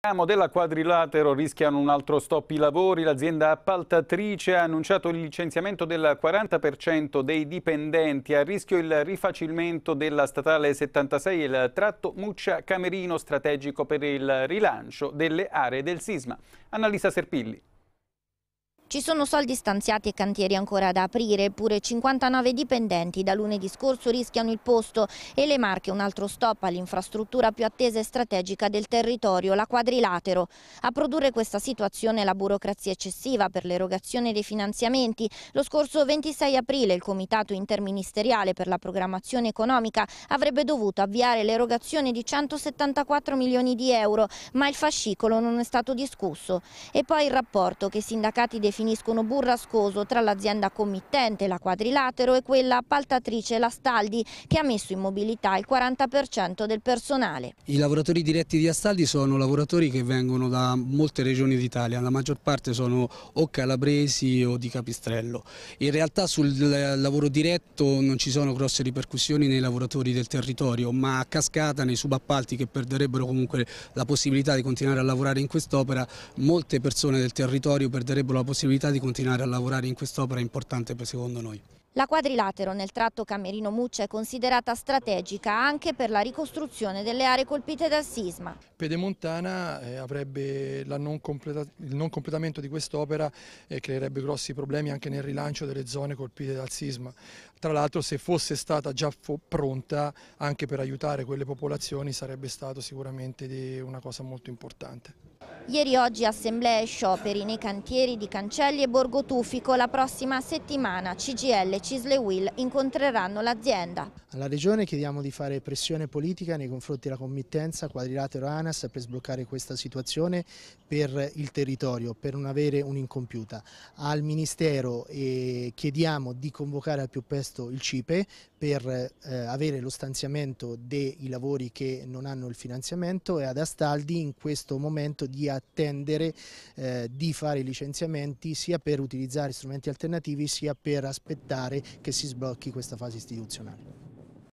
ramo della Quadrilatero rischiano un altro stop i lavori. L'azienda appaltatrice ha annunciato il licenziamento del 40% dei dipendenti. A rischio il rifacimento della statale 76 e il tratto Muccia-Camerino strategico per il rilancio delle aree del sisma. Annalisa Serpilli. Ci sono soldi stanziati e cantieri ancora da aprire, eppure 59 dipendenti da lunedì scorso rischiano il posto e le Marche un altro stop all'infrastruttura più attesa e strategica del territorio, la quadrilatero. A produrre questa situazione la burocrazia eccessiva per l'erogazione dei finanziamenti. Lo scorso 26 aprile il Comitato Interministeriale per la Programmazione Economica avrebbe dovuto avviare l'erogazione di 174 milioni di euro, ma il fascicolo non è stato discusso. E poi il rapporto che i sindacati definiscono definiscono burrascoso tra l'azienda committente, la Quadrilatero, e quella appaltatrice, la Staldi, che ha messo in mobilità il 40% del personale. I lavoratori diretti di Astaldi sono lavoratori che vengono da molte regioni d'Italia, la maggior parte sono o calabresi o di Capistrello. In realtà sul lavoro diretto non ci sono grosse ripercussioni nei lavoratori del territorio, ma a cascata nei subappalti che perderebbero comunque la possibilità di continuare a lavorare in quest'opera, molte persone del territorio perderebbero la possibilità possibilità di continuare a lavorare in quest'opera importante secondo noi. La quadrilatero nel tratto Camerino-Muccia è considerata strategica anche per la ricostruzione delle aree colpite dal sisma. Pedemontana eh, avrebbe non il non completamento di quest'opera e eh, creerebbe grossi problemi anche nel rilancio delle zone colpite dal sisma. Tra l'altro se fosse stata già pronta anche per aiutare quelle popolazioni sarebbe stato sicuramente una cosa molto importante. Ieri oggi assemblee e scioperi nei cantieri di Cancelli e Borgo Tufico. La prossima settimana CGL e Cisle Will incontreranno l'azienda. Alla Regione chiediamo di fare pressione politica nei confronti della committenza quadrilatero ANAS per sbloccare questa situazione per il territorio, per non avere un'incompiuta. Al Ministero eh, chiediamo di convocare al più presto il CIPE per eh, avere lo stanziamento dei lavori che non hanno il finanziamento e ad Astaldi in questo momento di attendere eh, di fare i licenziamenti sia per utilizzare strumenti alternativi sia per aspettare che si sblocchi questa fase istituzionale.